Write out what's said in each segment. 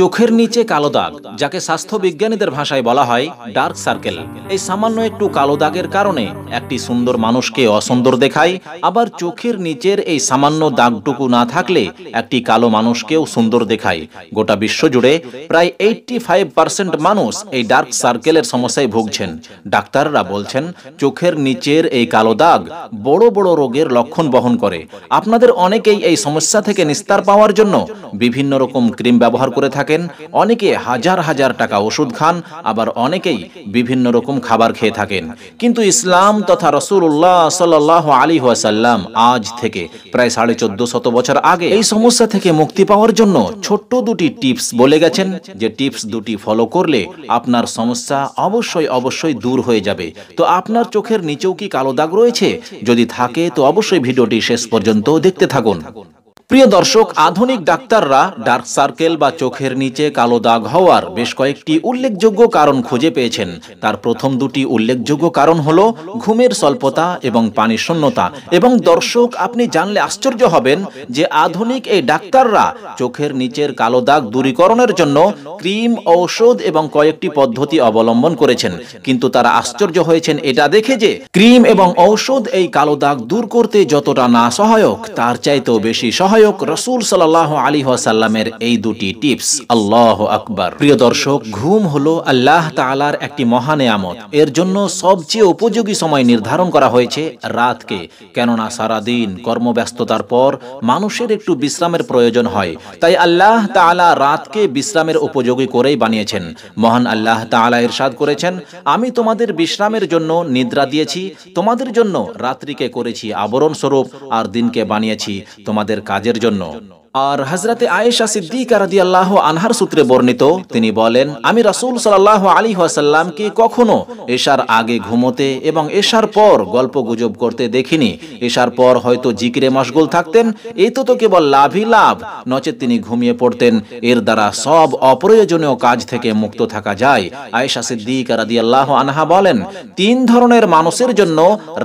চোখের নিচে কালো দাগ যাকে স্বাস্থ্য বিজ্ঞানীদের ভাষায় বলা হয় ডার্ক সার্কেল এই সামান্য একটু কালো দাগের কারণে একটি সুন্দর মানুষকে অসুন্দর দেখায় আবার চোখের নিচের এই সামান্য দাগটুকু না থাকলে একটি কালো মানুষকেও সুন্দর দেখায় গোটা বিশ্বজুড়ে প্রায় এইটটি ফাইভ পার্সেন্ট মানুষ এই ডার্ক সার্কেলের সমস্যায় ভুগছেন ডাক্তাররা বলছেন চোখের নিচের এই কালো দাগ বড় বড় রোগের লক্ষণ বহন করে আপনাদের অনেকেই এই সমস্যা থেকে নিস্তার পাওয়ার জন্য বিভিন্ন রকম ক্রিম ব্যবহার করে থাকে থাকেন অনেকে হাজার হাজার টাকা ওষুধ খান আবার অনেকেই বিভিন্ন রকম খাবার খেয়ে থাকেন কিন্তু ইসলাম তথা রসুল্লাহ সাল আলী ওয়াসাল্লাম আজ থেকে প্রায় সাড়ে চোদ্দ শত বছর আগে এই সমস্যা থেকে মুক্তি পাওয়ার জন্য ছোট্ট দুটি টিপস বলে গেছেন যে টিপস দুটি ফলো করলে আপনার সমস্যা অবশ্যই অবশ্যই দূর হয়ে যাবে তো আপনার চোখের নিচেও কি কালো দাগ রয়েছে যদি থাকে তো অবশ্যই ভিডিওটি শেষ পর্যন্ত দেখতে থাকুন প্রিয় দর্শক আধুনিক ডাক্তাররা ডার্ক সার্কেল বা চোখের নিচে কালো দাগ হওয়ার বেশ কয়েকটি উল্লেখযোগ্য কারণ খুঁজে পেয়েছেন তার প্রথম দুটি উল্লেখযোগ্য কারণ হলো ঘুমের স্বল্পতা এবং পানি শূন্যতা এবং দর্শক আপনি জানলে আশ্চর্য হবেন যে আধুনিক এই ডাক্তাররা চোখের নিচের কালো দাগ দূরীকরণের জন্য ক্রিম ঔষধ এবং কয়েকটি পদ্ধতি অবলম্বন করেছেন কিন্তু তারা আশ্চর্য হয়েছেন এটা দেখে যে ক্রিম এবং ঔষধ এই কালো দাগ দূর করতে যতটা না সহায়ক তার চাইতেও বেশি সহায়ক সহায়ক রসুল সাল্লাহ আলী ওয়াসাল্লামের এই দুটি টিপস আল্লাহ আকবার প্রিয় দর্শক ঘুম হলো আল্লাহ তালার একটি মহান মহানেয়ামত এর জন্য সবচেয়ে উপযোগী সময় নির্ধারণ করা হয়েছে রাতকে কেননা সারাদিন কর্মব্যস্ততার পর মানুষের একটু বিশ্রামের প্রয়োজন হয় তাই আল্লাহ তালা রাতকে বিশ্রামের উপযোগী করেই বানিয়েছেন মহান আল্লাহ তালা ইরশাদ করেছেন আমি তোমাদের বিশ্রামের জন্য নিদ্রা দিয়েছি তোমাদের জন্য রাত্রিকে করেছি আবরণ স্বরূপ আর দিনকে বানিয়েছি তোমাদের কাজে কাজের জন্য আর হজরতে আয়েশা সিদ্দিকা রাজি আল্লাহ আনহার সূত্রে বর্ণিত তিনি বলেন আমি রাসুল সাল আলী আসাল্লামকে কখনো এশার আগে ঘুমোতে এবং এশার পর গল্প গুজব করতে দেখিনি এশার পর হয়তো জিকিরে মশগুল থাকতেন এই তো তো কেবল লাভই লাভ নচে তিনি ঘুমিয়ে পড়তেন এর দ্বারা সব অপ্রয়োজনীয় কাজ থেকে মুক্ত থাকা যায় আয়েশা সিদ্দিকা রাজি আল্লাহ আনহা বলেন তিন ধরনের মানুষের জন্য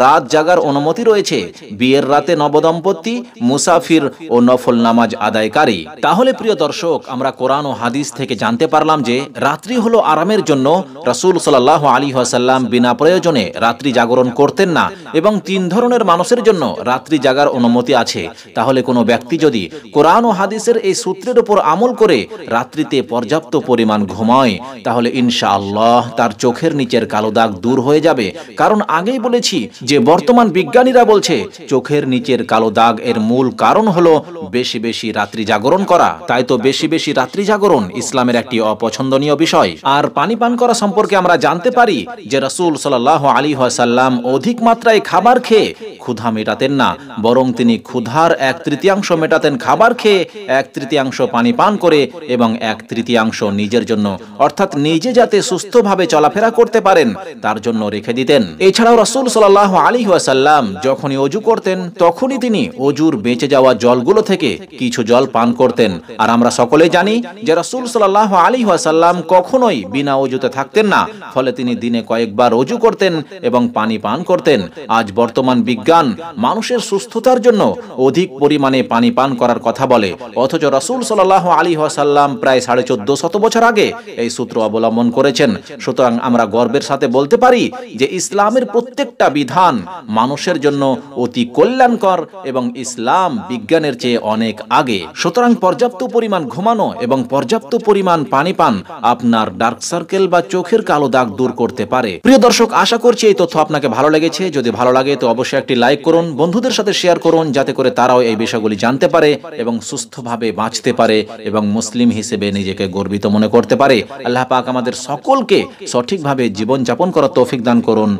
রাত জাগার অনুমতি রয়েছে বিয়ের রাতে নবদম্পতি মুসাফির ও নফল নামাজ আদায়কারী তাহলে প্রিয় দর্শক আমরা কোরআন ও হাদিস থেকে জানতে পারলাম যে রাত্রি হলো আরামের জন্য রাসুল সাল আলী আসাল্লাম বিনা প্রয়োজনে রাত্রি জাগরণ করতেন না এবং তিন ধরনের মানুষের জন্য রাত্রি জাগার অনুমতি আছে তাহলে কোনো ব্যক্তি যদি কোরআন ও হাদিসের এই সূত্রের উপর আমল করে রাত্রিতে পর্যাপ্ত পরিমাণ ঘুমায় তাহলে ইনশাআল্লাহ তার চোখের নিচের কালো দাগ দূর হয়ে যাবে কারণ আগেই বলেছি যে বর্তমান বিজ্ঞানীরা বলছে চোখের নিচের কালো দাগ এর মূল কারণ হলো বেশি বেশি বেশি রাত্রি জাগরণ করা তাই তো বেশি বেশি রাত্রি জাগরণ ইসলামের একটি অপছন্দনীয় বিষয় আর পানি পান করা সম্পর্কে আমরা জানতে পারি যে রাসুল সাল্লাহ আলী সাল্লাম অধিক মাত্রায় খাবার খেয়ে ক্ষুধা মেটাতেন না বরং তিনি ক্ষুধার এক তৃতীয়াংশ মেটাতেন খাবার খেয়ে এক তৃতীয়াংশ পানি পান করে এবং এক তৃতীয়াংশ নিজের জন্য অর্থাৎ নিজে যাতে সুস্থভাবে চলাফেরা করতে পারেন তার জন্য রেখে দিতেন এছাড়াও রাসুল সাল্লাহ আলী ওয়াসাল্লাম যখনই অজু করতেন তখনই তিনি অজুর বেঁচে যাওয়া জলগুলো থেকে কিছু কিছু জল পান করতেন আর আমরা সকলেই জানি যে রসুল সাল্লাহ আলী ওয়াসাল্লাম কখনোই বিনা অজুতে থাকতেন না ফলে তিনি দিনে কয়েকবার অজু করতেন এবং পানি পান করতেন আজ বর্তমান বিজ্ঞান মানুষের সুস্থতার জন্য অধিক পরিমাণে পানি পান করার কথা বলে অথচ রসুল সাল্লাহ আলী ওয়াসাল্লাম প্রায় সাড়ে চোদ্দ শত বছর আগে এই সূত্র অবলম্বন করেছেন সুতরাং আমরা গর্বের সাথে বলতে পারি যে ইসলামের প্রত্যেকটা বিধান মানুষের জন্য অতি কল্যাণকর এবং ইসলাম বিজ্ঞানের চেয়ে অনেক আগে আগে সুতরাং পর্যাপ্ত পরিমাণ ঘুমানো এবং পর্যাপ্ত পরিমাণ পানি পান আপনার ডার্ক সার্কেল বা চোখের কালো দাগ দূর করতে পারে প্রিয় দর্শক আশা করছি এই তথ্য আপনাকে ভালো লেগেছে যদি ভালো লাগে তো অবশ্যই একটি লাইক করুন বন্ধুদের সাথে শেয়ার করুন যাতে করে তারাও এই বিষয়গুলি জানতে পারে এবং সুস্থভাবে বাঁচতে পারে এবং মুসলিম হিসেবে নিজেকে গর্বিত মনে করতে পারে আল্লাহ পাক আমাদের সকলকে সঠিকভাবে জীবনযাপন করার তৌফিক দান করুন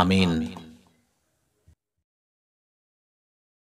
আমিন